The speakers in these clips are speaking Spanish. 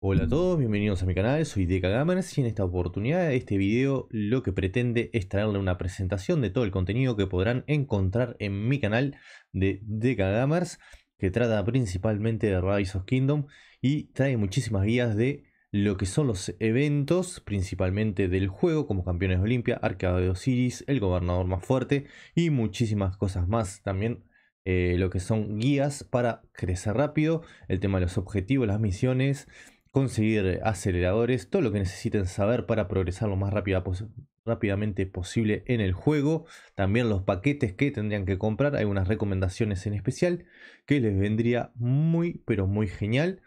Hola a todos, bienvenidos a mi canal, soy Deca Gamers y en esta oportunidad este video lo que pretende es traerle una presentación de todo el contenido que podrán encontrar en mi canal de Deca Gamers que trata principalmente de Rise of Kingdom y trae muchísimas guías de lo que son los eventos principalmente del juego como Campeones de Olimpia, Arcade de Osiris, El Gobernador Más Fuerte y muchísimas cosas más también eh, lo que son guías para crecer rápido, el tema de los objetivos, las misiones conseguir aceleradores, todo lo que necesiten saber para progresar lo más rápido rápidamente posible en el juego. También los paquetes que tendrían que comprar. Hay unas recomendaciones en especial que les vendría muy, pero muy genial.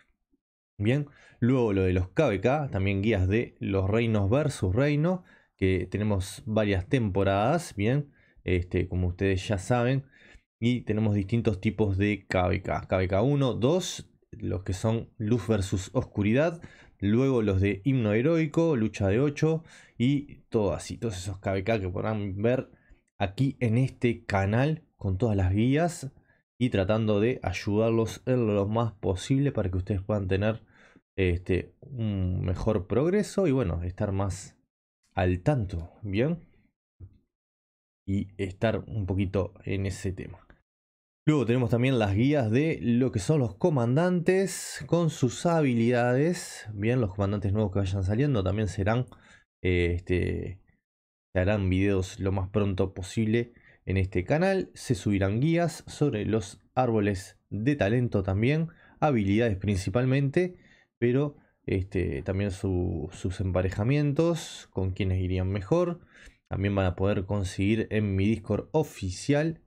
Bien, luego lo de los KBK, también guías de los reinos versus reinos, que tenemos varias temporadas, bien, este, como ustedes ya saben, y tenemos distintos tipos de KBK, KBK 1, 2, los que son Luz versus Oscuridad, luego los de Himno Heroico, Lucha de 8 y todo así, todos esos KBK que podrán ver aquí en este canal con todas las guías y tratando de ayudarlos en lo más posible para que ustedes puedan tener este, un mejor progreso y bueno, estar más al tanto, ¿bien? Y estar un poquito en ese tema. Luego tenemos también las guías de lo que son los comandantes con sus habilidades. Bien, los comandantes nuevos que vayan saliendo también serán, eh, este, harán videos lo más pronto posible en este canal. Se subirán guías sobre los árboles de talento también, habilidades principalmente, pero este, también sus emparejamientos, con quienes irían mejor. También van a poder conseguir en mi Discord oficial,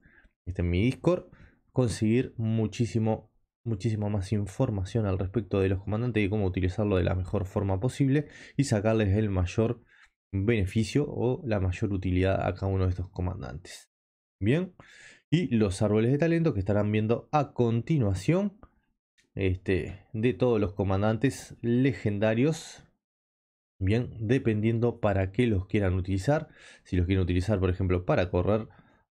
este en mi Discord, conseguir muchísimo, muchísimo más información al respecto de los comandantes y cómo utilizarlo de la mejor forma posible y sacarles el mayor beneficio o la mayor utilidad a cada uno de estos comandantes. Bien, y los árboles de talento que estarán viendo a continuación este, de todos los comandantes legendarios. Bien, dependiendo para qué los quieran utilizar. Si los quieren utilizar, por ejemplo, para correr,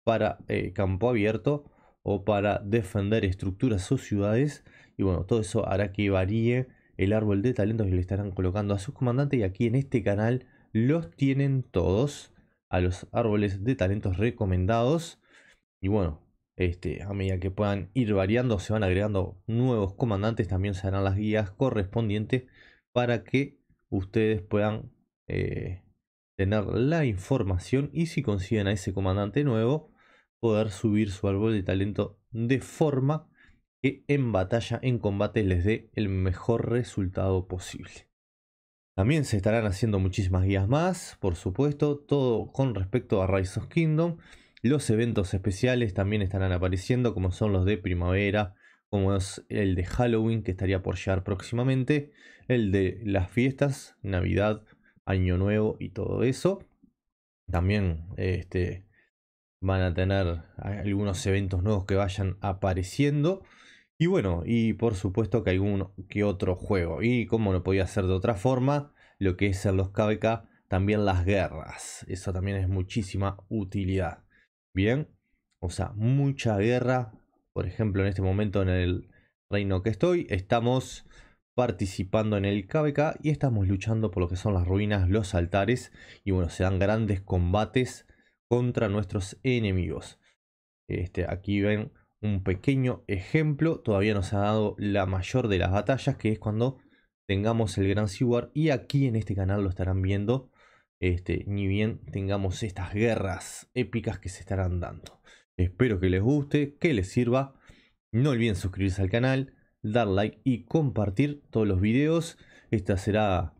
para eh, campo abierto o para defender estructuras o ciudades. Y bueno, todo eso hará que varíe el árbol de talentos que le estarán colocando a sus comandantes. Y aquí en este canal los tienen todos a los árboles de talentos recomendados. Y bueno, este, a medida que puedan ir variando, se van agregando nuevos comandantes. También se harán las guías correspondientes para que ustedes puedan eh, tener la información. Y si consiguen a ese comandante nuevo, poder subir su árbol de talento de forma que en batalla, en combate, les dé el mejor resultado posible. También se estarán haciendo muchísimas guías más, por supuesto, todo con respecto a Rise of Kingdom. Los eventos especiales también estarán apareciendo, como son los de primavera, como es el de Halloween que estaría por llegar próximamente, el de las fiestas, Navidad, Año Nuevo y todo eso. También este, van a tener algunos eventos nuevos que vayan apareciendo. Y bueno, y por supuesto que algún que otro juego. Y como no podía ser de otra forma, lo que es en los KvK. también las guerras. Eso también es muchísima utilidad. Bien, o sea, mucha guerra. Por ejemplo, en este momento en el reino que estoy, estamos participando en el KvK. y estamos luchando por lo que son las ruinas, los altares. Y bueno, se dan grandes combates contra nuestros enemigos. Este, aquí ven un pequeño ejemplo. Todavía nos ha dado la mayor de las batallas, que es cuando tengamos el Gran Seaward. Y aquí en este canal lo estarán viendo. Este, ni bien tengamos estas guerras épicas que se estarán dando. Espero que les guste, que les sirva. No olviden suscribirse al canal, dar like y compartir todos los videos. Esta será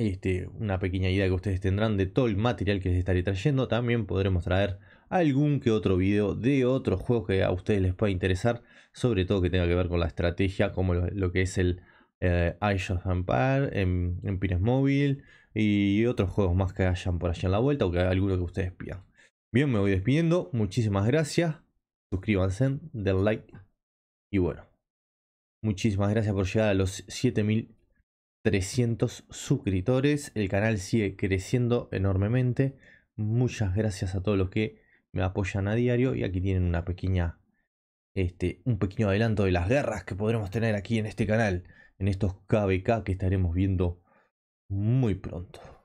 este, una pequeña idea que ustedes tendrán de todo el material que les estaré trayendo. También podremos traer algún que otro video de otros juegos que a ustedes les pueda interesar, sobre todo que tenga que ver con la estrategia, como lo, que es el eh, Age of Empire en, Pines Móvil y otros juegos más que hayan por allá en la vuelta o que alguno que ustedes pidan. Bien, me voy despidiendo. Muchísimas gracias. Suscríbanse, den like y bueno. Muchísimas gracias por llegar a los 7000 300 suscriptores. El canal sigue creciendo enormemente. Muchas gracias a todos los que me apoyan a diario. Y aquí tienen una pequeña, este, un pequeño adelanto de las guerras que podremos tener aquí en este canal. En estos KBK que estaremos viendo muy pronto.